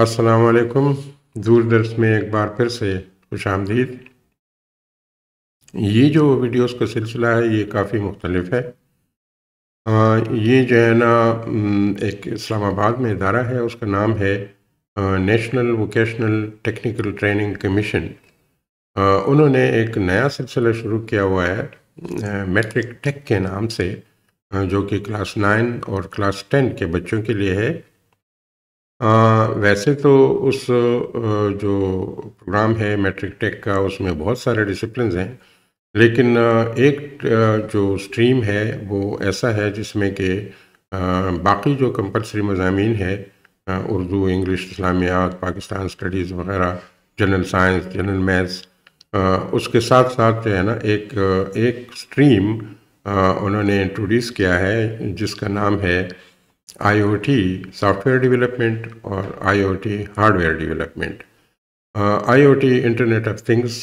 असलकुम दूरदर्श में एक बार फिर से खुश आमदीद ये जो वीडियोस का सिलसिला है ये काफ़ी मुख्तलफ है आ, ये जो है ना एक इस्लामाबाद में इदारा है उसका नाम है आ, national vocational technical training commission उन्होंने एक नया सिलसिला शुरू किया हुआ है मेट्रिक टेक के नाम से जो कि क्लास नाइन और क्लास टेन के बच्चों के लिए है आ, वैसे तो उस जो प्रोग्राम है मैट्रिक टेक का उसमें बहुत सारे डिसिप्लिन हैं लेकिन एक जो स्ट्रीम है वो ऐसा है जिसमें कि बाकी जो कंपलसरी मजामी है उर्दू इंग्लिश इस्लामियात पाकिस्तान स्टडीज़ वगैरह जनरल साइंस जनरल मैथ्स उसके साथ साथ जो है ना एक एक स्ट्रीम उन्होंने इंट्रोड्यूस किया है जिसका नाम है IoT software development or IoT hardware development I O T internet of things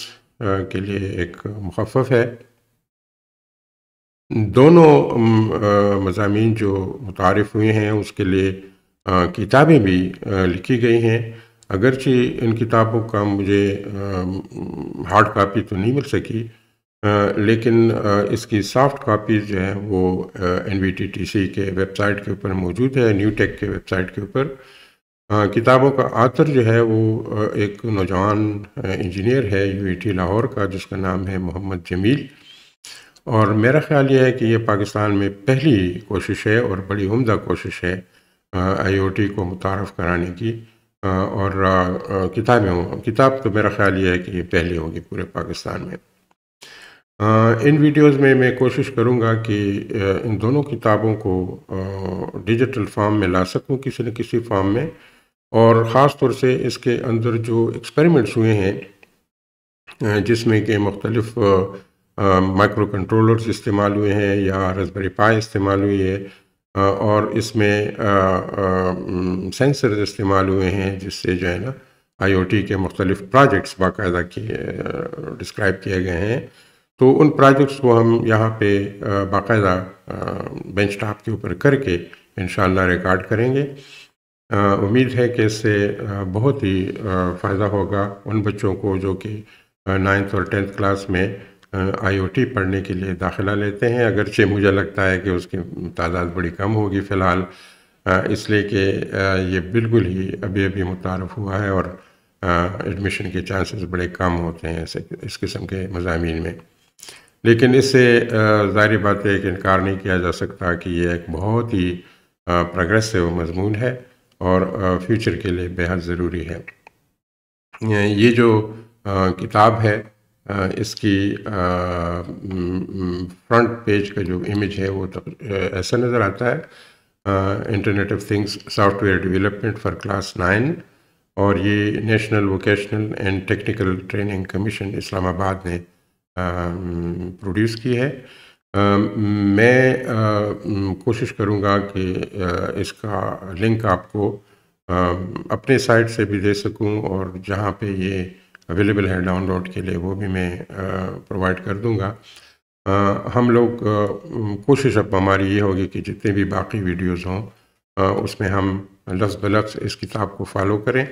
के लिए एक मुखफ़ है दोनों मजामी जो मुतारफ़ हुए हैं उसके लिए किताबें भी लिखी गई हैं अगरचि इन किताबों का मुझे हार्ड कापी तो नहीं मिल सकी लेकिन इसकी सॉफ्ट कापी जो है वो एन के वेबसाइट के ऊपर मौजूद है न्यू टेक के वेबसाइट के ऊपर किताबों का आतर जो है वो एक नौजवान इंजीनियर है यू लाहौर का जिसका नाम है मोहम्मद जमील और मेरा ख्याल ये है कि ये पाकिस्तान में पहली कोशिश है और बड़ी उमदा कोशिश है आईओटी को मुतारफ़ कराने की और किताबें किताब तो मेरा ख्याल ये है कि ये पहली होगी पूरे पाकिस्तान में इन वीडियोस में मैं कोशिश करूंगा कि इन दोनों किताबों को डिजिटल फॉर्म में ला सकूं किसी न किसी फॉर्म में और ख़ास तौर से इसके अंदर जो एक्सपेरिमेंट्स हुए हैं जिसमें कि मुख्तलफ़ माइक्रो कंट्रोलर्स इस्तेमाल हुए हैं या रसबरी पाई इस्तेमाल हुई है और इसमें सेंसर इस्तेमाल हुए हैं जिससे जो है ना आईओटी के मुख्तलिफ़ प्रोजेक्ट्स बाकायदा किए डिस्क्राइब किए गए हैं तो उन प्रोजेक्ट्स को हम यहाँ पे बाकायदा बेंच टॉप के ऊपर करके इन रिकॉर्ड करेंगे उम्मीद है कि इससे बहुत ही फ़ायदा होगा उन बच्चों को जो कि नाइन्थ और टेंथ क्लास में आईओटी पढ़ने के लिए दाखिला लेते हैं अगरचे मुझे लगता है कि उसकी तादाद बड़ी कम होगी फ़िलहाल इसलिए कि ये बिल्कुल ही अभी अभी मुतारफ़ हुआ है और एडमिशन के चांसेस बड़े कम होते हैं इस किस्म के मजामी में लेकिन इससे ज़ाहिर बात है कि इनकार नहीं किया जा सकता कि यह एक बहुत ही प्रोग्रेसिव मजमून है और फ्यूचर के लिए बेहद ज़रूरी है ये जो किताब है इसकी फ्रंट पेज का जो इमेज है वो तो, ऐसा नज़र आता है internet of things software development for class nine और ये national vocational and technical training commission Islamabad ने प्रोड्यूस की है मैं कोशिश करूँगा कि इसका लिंक आपको अपने साइट से भी दे सकूं और जहां पे ये अवेलेबल है डाउनलोड के लिए वो भी मैं प्रोवाइड कर दूंगा आ, हम लोग कोशिश अब हमारी ये होगी कि जितने भी बाकी वीडियोस हों उसमें हम लफ्स बलफ्स इस किताब को फॉलो करें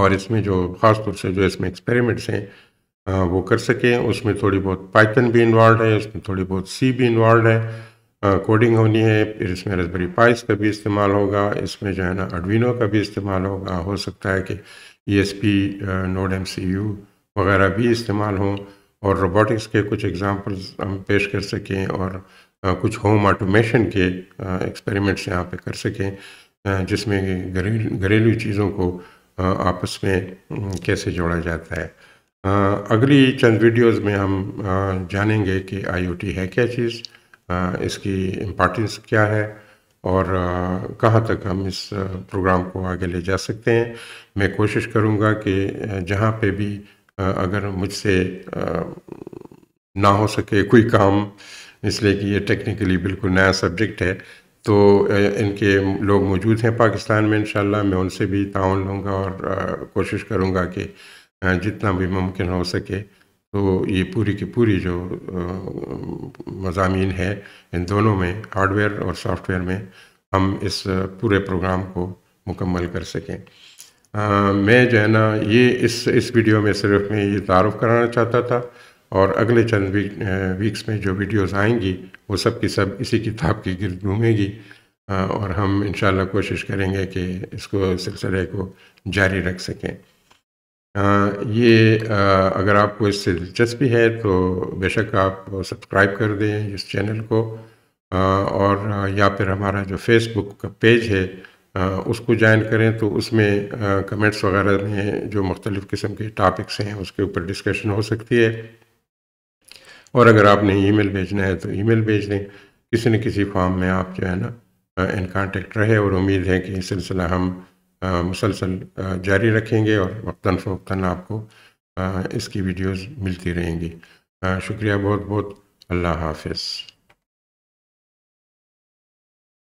और इसमें जो ख़ास तौर से जो इसमें एक्सपेरिमेंट्स हैं वो कर सकें उसमें थोड़ी बहुत पाइथन भी इन्वॉल्व है उसमें थोड़ी बहुत सी भी इन्वॉल्व है कोडिंग होनी है फिर इसमें रसबरी पाइस का भी इस्तेमाल होगा इसमें जो है ना अडविनो का भी इस्तेमाल होगा हो सकता है कि E S P node M C U वगैरह भी इस्तेमाल हों और रोबोटिक्स के कुछ एग्ज़ाम्पल्स हम पेश कर सकें और कुछ होम ऑटोमेशन के एक्सपेरिमेंट्स यहाँ पे कर सकें जिसमें घरेलू चीज़ों को आपस में कैसे जोड़ा जाता है अगली चंद वीडियोस में हम जानेंगे कि आईओटी है क्या चीज़ इसकी इम्पॉर्टेंस क्या है और कहाँ तक हम इस प्रोग्राम को आगे ले जा सकते हैं मैं कोशिश करूँगा कि जहाँ पे भी अगर मुझसे ना हो सके कोई काम इसलिए कि ये टेक्निकली बिल्कुल नया सब्जेक्ट है तो इनके लोग मौजूद हैं पाकिस्तान में इन मैं उनसे भी ताउन लूँगा और कोशिश करूँगा कि हाँ, जितना भी मुमकिन हो सके तो ये पूरी की पूरी जो मजामी है इन दोनों में हार्डवेयर और सॉफ्टवेयर में हम इस पूरे प्रोग्राम को मुकम्मल कर सकें मैं जो है ना ये इस इस वीडियो में सिर्फ मैं ये तारफ़ कराना चाहता था और अगले चंद वी, वीक्स में जो वीडियोस आएंगी वो सब की सब इसी किताब के गिरद घूमेगी और हम इन कोशिश करेंगे कि इसको सिलसिले को जारी रख सकें ये अगर आपको इससे दिलचस्पी है तो बेशक आप सब्सक्राइब कर दें इस चैनल को और या फिर हमारा जो फेसबुक का पेज है उसको ज्वाइन करें तो उसमें कमेंट्स वगैरह में जो मुख्तलिफ़ किस्म के टॉपिक्स हैं उसके ऊपर डिस्कशन हो सकती है और अगर आपने ईमेल भेजना है तो ईमेल भेज दें किसी न किसी फॉर्म में आप जो है ना इन कांटेक्ट रहे और उम्मीद है कि सिलसिला हम मुसलसल जारी रखेंगे और वक्ता फ़वता आपको इसकी वीडियोज़ मिलती रहेंगी शुक्रिया बहुत बहुत अल्लाह हाफिज़